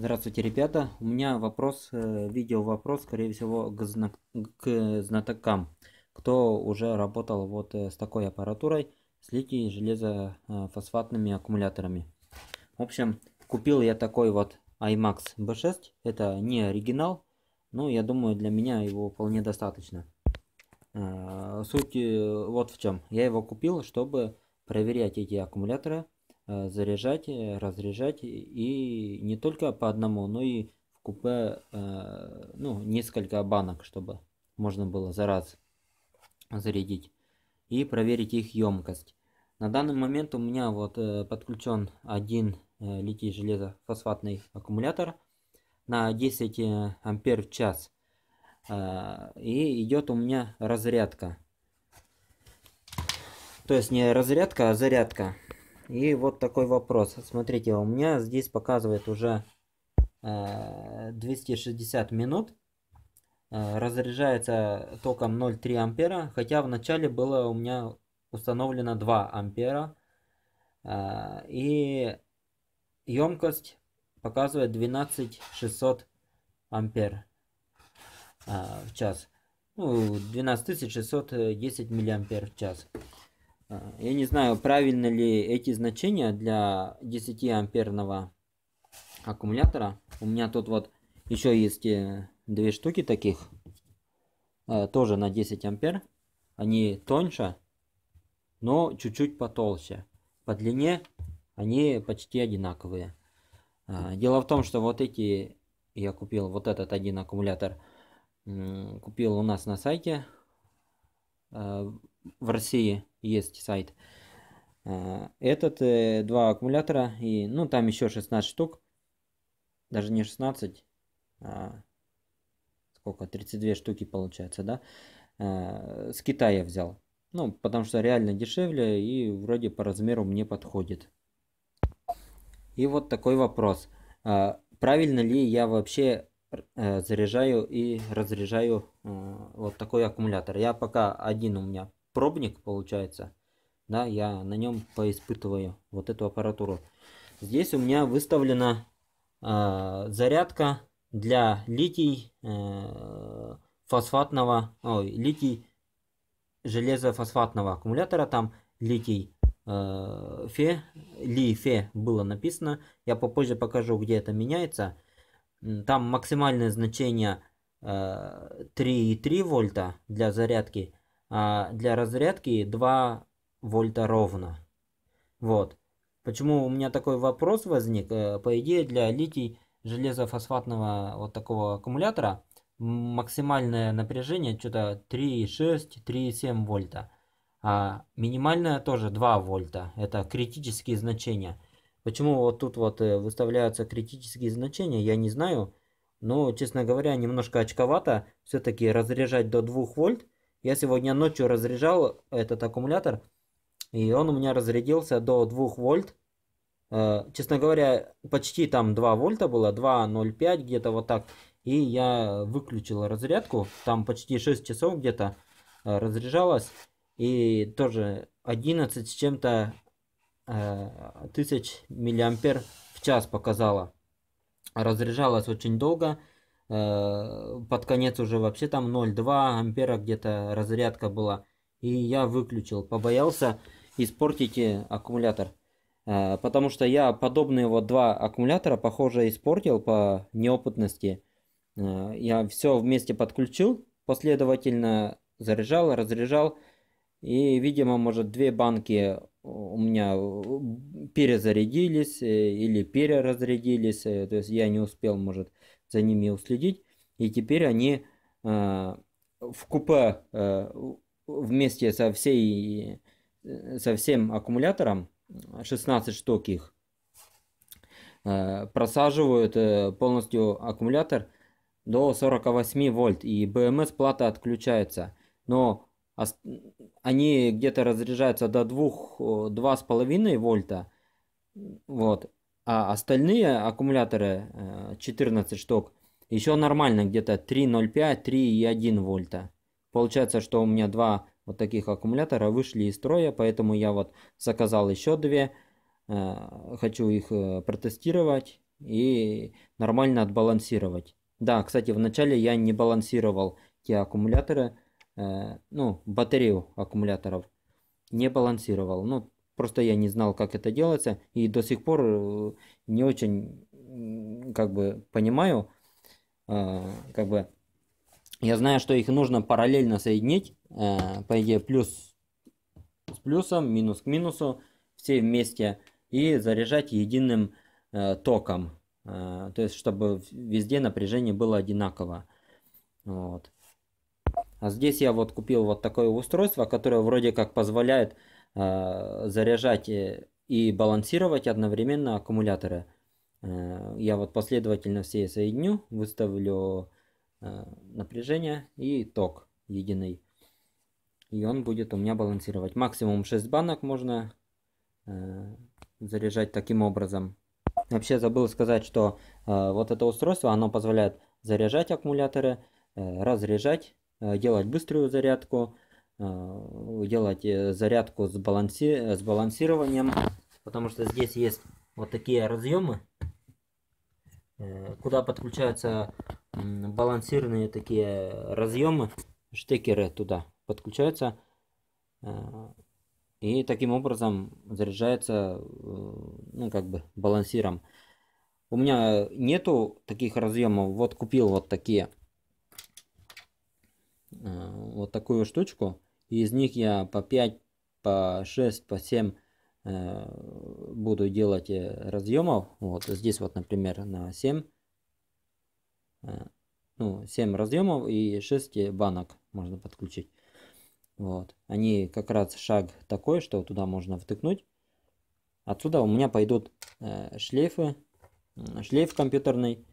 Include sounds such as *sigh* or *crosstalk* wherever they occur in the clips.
Здравствуйте, ребята. У меня вопрос, э, видео вопрос, скорее всего, к, зна к знатокам. Кто уже работал вот э, с такой аппаратурой, с литий железофосфатными э, аккумуляторами. В общем, купил я такой вот iMax B6. Это не оригинал, но я думаю, для меня его вполне достаточно. Суть вот в чем. Я его купил, чтобы проверять эти аккумуляторы Э, заряжать, э, разряжать и не только по одному, но и в купе э, ну, несколько банок, чтобы можно было за раз зарядить и проверить их емкость. На данный момент у меня вот подключен один литий железофосфатный аккумулятор на 10 ампер в час и идет у меня разрядка. То есть не разрядка, а зарядка. И вот такой вопрос. Смотрите, у меня здесь показывает уже 260 э, минут. Э, разряжается током 0,3 ампера, хотя в начале было у меня установлено 2 ампера. Э, и емкость показывает 12600 ампер в час. Ну, 12610 миллиампер в час. Э, я не знаю, правильно ли эти значения для 10 амперного аккумулятора. У меня тут вот еще есть э, две штуки таких. Э, тоже на 10 ампер. Они тоньше, но чуть-чуть потолще. По длине они почти одинаковые. Дело в том, что вот эти, я купил вот этот один аккумулятор, купил у нас на сайте в России есть сайт. Э, этот, э, два аккумулятора, и, ну, там еще 16 штук. Даже не 16, а сколько, 32 штуки получается, да? Э, с Китая взял. Ну, потому что реально дешевле и вроде по размеру мне подходит. И вот такой вопрос. Правильно ли я вообще заряжаю и разряжаю вот такой аккумулятор? Я пока один у меня пробник получается. Да, я на нем поиспытываю вот эту аппаратуру. Здесь у меня выставлена э, зарядка для литий э, фосфатного, ой, литий железофосфатного аккумулятора. Там литий э, фе, ли фе было написано. Я попозже покажу, где это меняется. Там максимальное значение 3,3 э, вольта для зарядки а, для разрядки 2 вольта ровно. Вот. Почему у меня такой вопрос возник? Э, по идее, для литий железофосфатного вот такого аккумулятора максимальное напряжение что-то 3,6, 3,7 вольта. А минимальное тоже 2 вольта. Это критические значения. Почему вот тут вот э, выставляются критические значения, я не знаю. Но, честно говоря, немножко очковато. Все-таки разряжать до 2 вольт – я сегодня ночью разряжал этот аккумулятор, и он у меня разрядился до 2 вольт. Э, честно говоря, почти там 2 вольта было, 2,05 где-то вот так. И я выключил разрядку, там почти 6 часов где-то э, разряжалась. И тоже 11 с чем-то э, тысяч миллиампер в час показала. Разряжалась очень долго. Э, под конец уже вообще там 0,2 ампера где-то разрядка была. И я выключил, побоялся испортить аккумулятор. Э, потому что я подобные вот два аккумулятора, похоже, испортил по неопытности. Э, я все вместе подключил, последовательно заряжал, разряжал. И, видимо, может, две банки у меня перезарядились или переразрядились. То есть я не успел, может, за ними уследить. И теперь они э, в купе э, вместе со, всей, э, со всем аккумулятором, 16 штук их, э, просаживают э, полностью аккумулятор до 48 вольт, и БМС плата отключается. Но они где-то разряжаются до 2-2,5 вольта. Вот. А остальные аккумуляторы, 14 э, штук, еще нормально, где-то 3,05, 3,1 вольта. Получается, что у меня два вот таких аккумулятора вышли из строя, поэтому я вот заказал еще две. Э, хочу их э, протестировать и нормально отбалансировать. Да, кстати, вначале я не балансировал те аккумуляторы, ну, батарею аккумуляторов не балансировал. Ну, Просто я не знал, как это делается, и до сих пор э, не очень как бы понимаю, э, как бы я знаю, что их нужно параллельно соединить, э, по идее, плюс с плюсом, минус к минусу, все вместе, и заряжать единым током, то есть, чтобы везде напряжение было одинаково. Вот. А здесь я вот купил вот такое устройство, которое вроде как позволяет а, заряжать э, и балансировать одновременно аккумуляторы. Э, я вот последовательно все соединю, выставлю э, напряжение и ток единый. И он будет у меня балансировать. Максимум 6 банок можно заряжать таким образом. Вообще забыл сказать, что вот это устройство, оно позволяет заряжать аккумуляторы, разряжать, делать быструю зарядку, Э, делать э, зарядку с, баланси... Э, с балансированием, потому что здесь есть вот такие разъемы, куда подключаются балансированные такие разъемы, штекеры туда подключаются. И таким образом заряжается, ну, как бы, балансиром. У меня нету таких разъемов. Вот купил вот такие. Вот такую штучку из них я по 5, по 6, по 7 э, буду делать э, разъемов. Вот здесь вот, например, на 7, э, ну, 7 разъемов и 6 э, банок можно подключить. Вот. Они как раз шаг такой, что туда можно втыкнуть. Отсюда у меня пойдут э, шлейфы, шлейф компьютерный.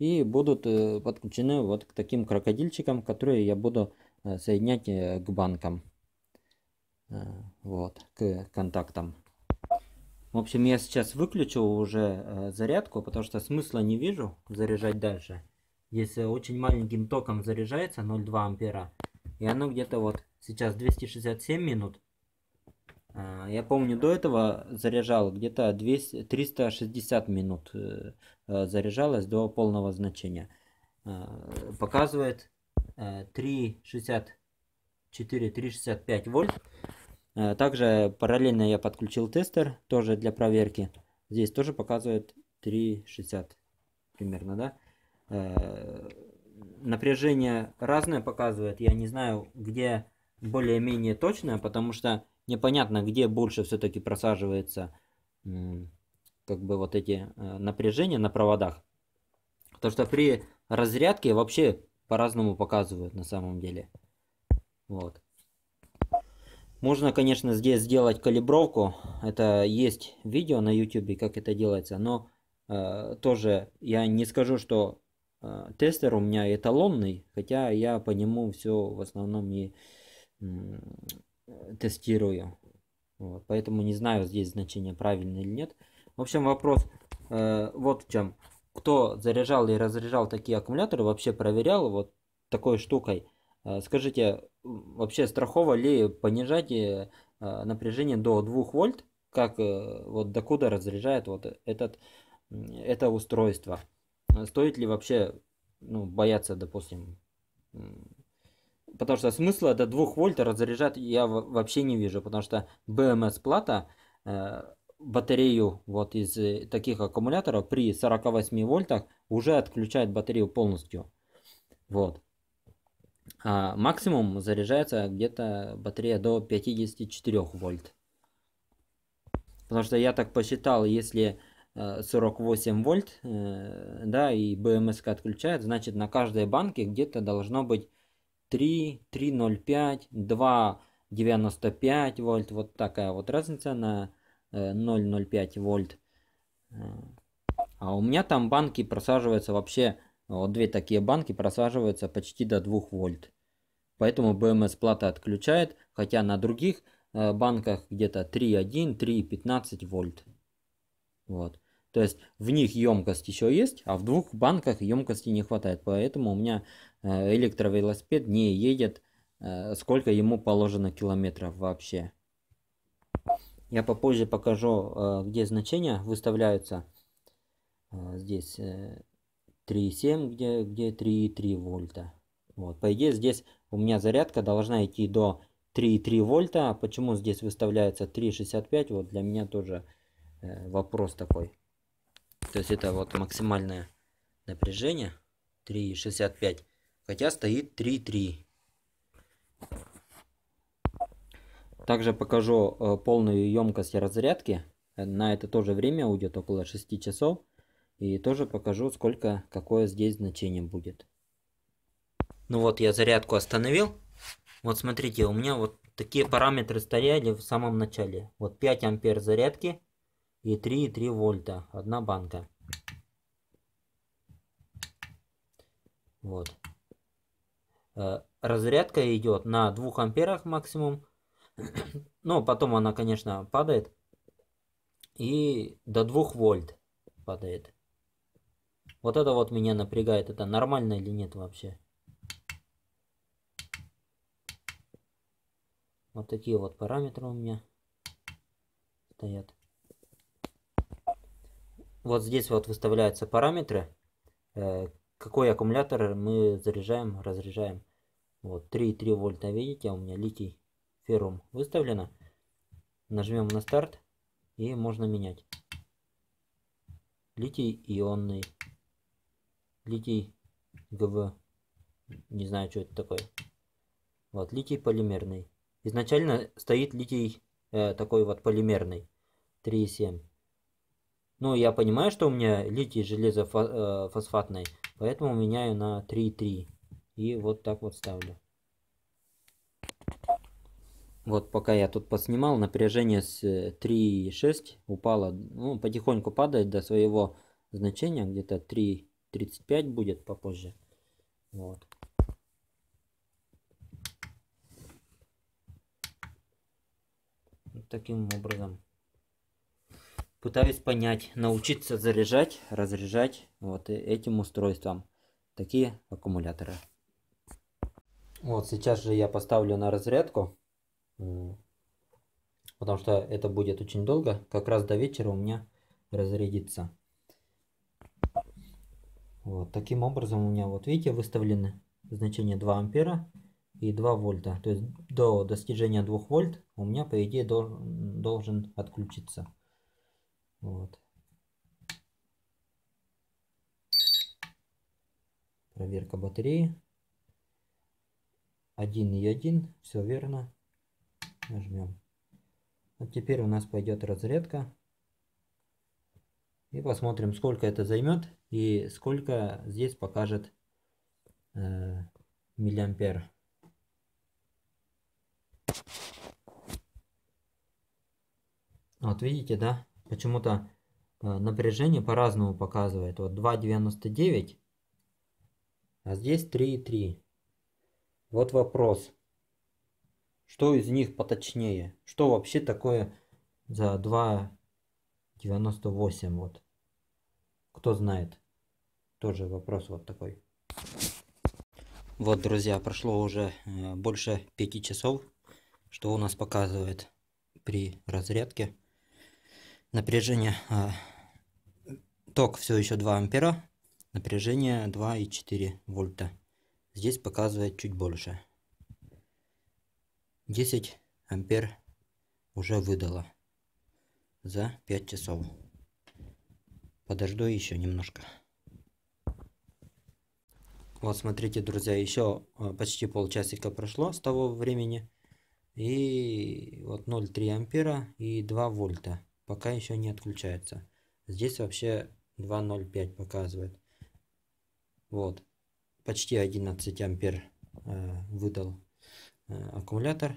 И будут э, подключены вот к таким крокодильчикам, которые я буду Э, соединять э, к банкам. Э, вот, к контактам. В общем, я сейчас выключу уже зарядку, потому что смысла не вижу заряжать дальше. Если очень маленьким током заряжается 0,2 ампера, и оно где-то вот сейчас 267 минут. Я помню, до этого заряжал где-то 200, 360 минут заряжалось до полного значения. Показывает 3,64, 3,65 вольт. Э, также параллельно я подключил тестер, тоже для проверки. Здесь тоже показывает 3,60 примерно, да. Э, напряжение разное показывает. Я не знаю, где более-менее точное, потому что непонятно, где больше все-таки просаживается как бы вот эти э, напряжения на проводах. То что при разрядке вообще по-разному показывают на самом деле. Вот. Можно, конечно, здесь сделать калибровку. Это есть видео на YouTube, как это делается, но э, тоже я не скажу, что э, тестер у меня эталонный, хотя я по нему все в основном и э, тестирую. Вот, поэтому не знаю здесь значение правильное или нет. В общем, вопрос э, вот в чем кто заряжал и разряжал такие аккумуляторы, вообще проверял вот такой штукой. Э, скажите, вообще страхово ли понижать э, э, напряжение до 2 вольт, как вот докуда разряжает вот этот, это устройство? Стоит ли вообще ну, бояться, допустим, потому что смысла до 2 вольта разряжать я вообще не вижу, потому что BMS плата батарею вот из э, таких аккумуляторов при 48 вольтах уже отключает батарею полностью. Вот. А максимум заряжается где-то батарея до 54 вольт. Потому что я так посчитал, если 48 э, вольт, э, да, и БМСК отключает, значит на каждой банке где-то должно быть 3, 3,05, 2,95 вольт. Вот такая вот разница на 0,05 э, вольт. Э, а у меня там банки просаживаются вообще, вот две такие банки просаживаются почти до 2 вольт. Поэтому BMS плата отключает, хотя на других э, банках где-то 3,1, 3,15 вольт. Вот. То есть в них емкость еще есть, а в двух банках емкости не хватает. Поэтому у меня электровелосипед не едет, сколько ему положено километров вообще. Я попозже покажу, э, где значения выставляются. Э, здесь 3,7, э, где, где 3,3 вольта. Вот, по идее, здесь у меня зарядка должна идти до 3,3 вольта. А почему здесь выставляется 3,65? Вот для меня тоже вопрос такой. То есть это вот максимальное напряжение 3,65. Хотя стоит 3,3. Также покажу э, полную емкость разрядки. На это тоже время уйдет около 6 часов. И тоже покажу, сколько, какое здесь значение будет. Ну вот я зарядку остановил. Вот смотрите, у меня вот такие параметры стояли в самом начале. Вот 5 ампер зарядки и 3,3 вольта. Одна банка. Вот. Э, разрядка идет на 2 амперах максимум. *clears throat* Но потом она, конечно, падает. И до 2 вольт падает. Вот это вот меня напрягает. Это нормально или нет вообще? Вот такие вот параметры у меня стоят. Вот здесь вот выставляются параметры. Э, какой аккумулятор мы заряжаем, разряжаем. Вот 3,3 вольта, видите, у меня литий. Ферум выставлено. Нажмем на старт и можно менять. Литий ионный. Литий ГВ. Не знаю, что это такое. Вот, литий полимерный. Изначально стоит литий э, такой вот полимерный. 3,7. но ну, я понимаю, что у меня литий железо э, фосфатный, поэтому меняю на 3,3. И вот так вот ставлю. Вот пока я тут подснимал, напряжение с 3,6 э, упало, ну, потихоньку падает до своего значения, где-то 3,35 будет попозже. Вот. вот таким образом. Пытаюсь понять, научиться заряжать, разряжать вот э, этим устройством такие аккумуляторы. Вот сейчас же я поставлю на разрядку потому что это будет очень долго. Как раз до вечера у меня разрядится. Вот таким образом у меня, вот видите, выставлены значения 2 ампера и 2 вольта. То есть до достижения 2 вольт у меня, по идее, должен, отключиться. Вот. Проверка батареи. 1 и 1, все верно. Нажмем. А теперь у нас пойдет разрядка. И посмотрим, сколько это займет и сколько здесь покажет э, миллиампер. Вот видите, да? Почему-то э, напряжение по-разному показывает. Вот 2,99, а здесь 3,3. Вот вопрос. Что из них поточнее? Что вообще такое за 2,98 вот? Кто знает? Тоже вопрос вот такой. Вот, друзья, прошло уже э, больше 5 часов, что у нас показывает при разрядке. Напряжение, а, ток все еще 2 ампера, напряжение 2,4 вольта. Здесь показывает чуть больше. 10 ампер уже выдала за 5 часов. Подожду еще немножко. Вот смотрите, друзья, еще а, почти полчасика прошло с того времени. И вот 0,3 ампера и 2 вольта. Пока еще не отключается. Здесь вообще 2,05 показывает. Вот. Почти 11 ампер э, выдал Э, аккумулятор,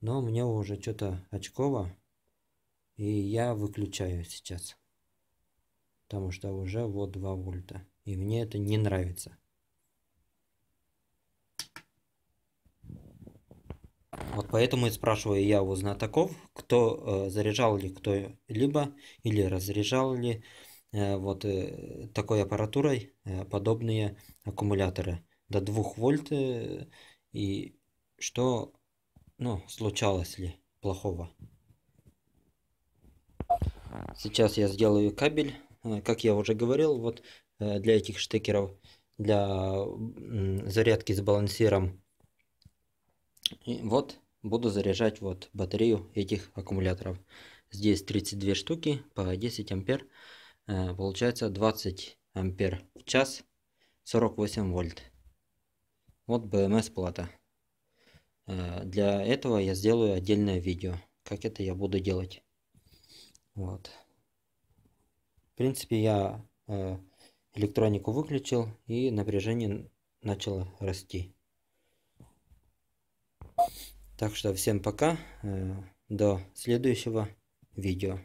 но мне уже что-то очково, и я выключаю сейчас, потому что уже вот 2 вольта, и мне это не нравится. Вот поэтому и спрашиваю я у знатоков, кто э, заряжал ли кто-либо или разряжал ли э, вот э, такой аппаратурой э, подобные аккумуляторы до 2 вольт э, и что, ну, случалось ли плохого. Сейчас я сделаю кабель. Э, как я уже говорил, вот э, для этих штекеров, для зарядки с балансиром. И вот буду заряжать вот батарею этих аккумуляторов. Здесь 32 штуки по 10 ампер. Э, получается 20 ампер в час, 48 вольт. Вот БМС плата. Э, для этого я сделаю отдельное видео, как это я буду делать. Вот. В принципе, я э, электронику выключил и напряжение начало расти. Так что всем пока, э, до следующего видео.